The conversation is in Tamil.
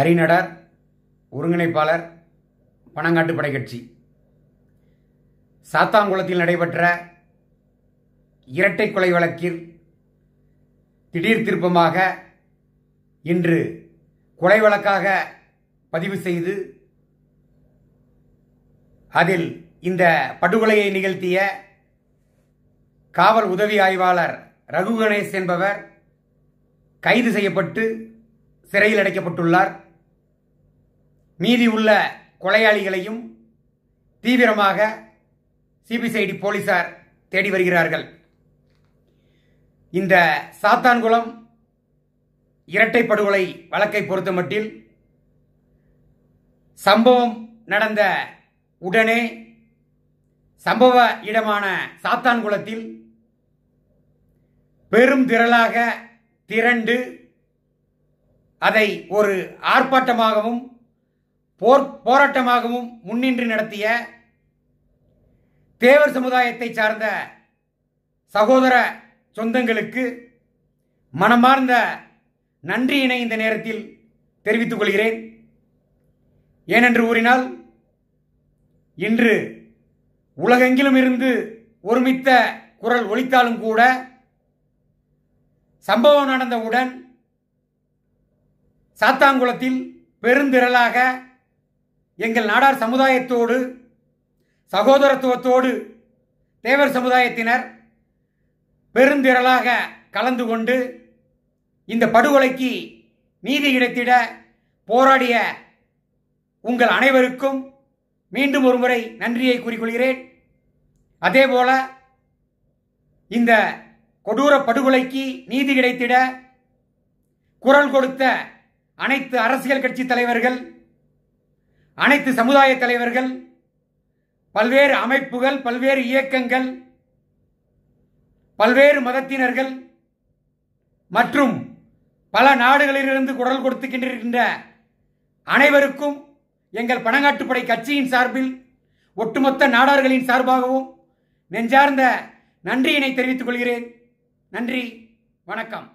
அரிநடர் ஒருங்கிணைப்பாளர் பனங்காட்டு படை கட்சி சாத்தாங்குளத்தில் நடைபெற்ற இரட்டை கொலை வழக்கில் திடீர் திருப்பமாக இன்று கொலை வழக்காக பதிவு செய்து அதில் இந்த படுகொலையை நிகழ்த்திய காவல் உதவி ஆய்வாளர் ரகு கணேஷ் என்பவர் கைது செய்யப்பட்டு சிறையில் அடைக்கப்பட்டுள்ளார் மீதி உள்ள கொலையாளிகளையும் தீவிரமாக சிபிசிஐடி போலீசார் தேடி வருகிறார்கள் இந்த சாத்தான்குளம் இரட்டை படுகொலை வழக்கை பொறுத்த மட்டில் சம்பவம் நடந்த உடனே சம்பவ இடமான சாத்தான்குளத்தில் பெரும் திரளாக திரண்டு அதை ஒரு ஆர்ப்பாட்டமாகவும் போர் போராட்டமாகவும் முன்னின்று நடத்திய தேவர் சமுதாயத்தை சார்ந்த சகோதர சொந்தங்களுக்கு மனமார்ந்த நன்றியினை இந்த நேரத்தில் தெரிவித்துக் கொள்கிறேன் ஏனென்று கூறினால் இன்று உலகெங்கிலும் இருந்து ஒருமித்த குரல் ஒழித்தாலும் கூட சம்பவம் நடந்தவுடன் சாத்தாங்குளத்தில் பெருந்திரளாக எங்கள் நாடார் சமுதாயத்தோடு சகோதரத்துவத்தோடு தேவர் சமுதாயத்தினர் பெருந்திரளாக கலந்து கொண்டு இந்த படுகொலைக்கு நீதி கிடைத்திட போராடிய உங்கள் அனைவருக்கும் மீண்டும் ஒரு முறை நன்றியை கூறிக்கொள்கிறேன் அதேபோல இந்த கொடூர படுகொலைக்கு நீதி கிடைத்திட குரல் கொடுத்த அனைத்து அரசியல் கட்சி தலைவர்கள் அனைத்து சமுதாய தலைவர்கள் பல்வேறு அமைப்புகள் பல்வேறு இயக்கங்கள் பல்வேறு மதத்தினர்கள் மற்றும் பல நாடுகளிலிருந்து குரல் கொடுத்துக்கின்றிருக்கின்ற அனைவருக்கும் எங்கள் பணங்காட்டுப்படை கட்சியின் சார்பில் ஒட்டுமொத்த நாடார்களின் சார்பாகவும் நெஞ்சார்ந்த நன்றியினை தெரிவித்துக் கொள்கிறேன் நன்றி வணக்கம்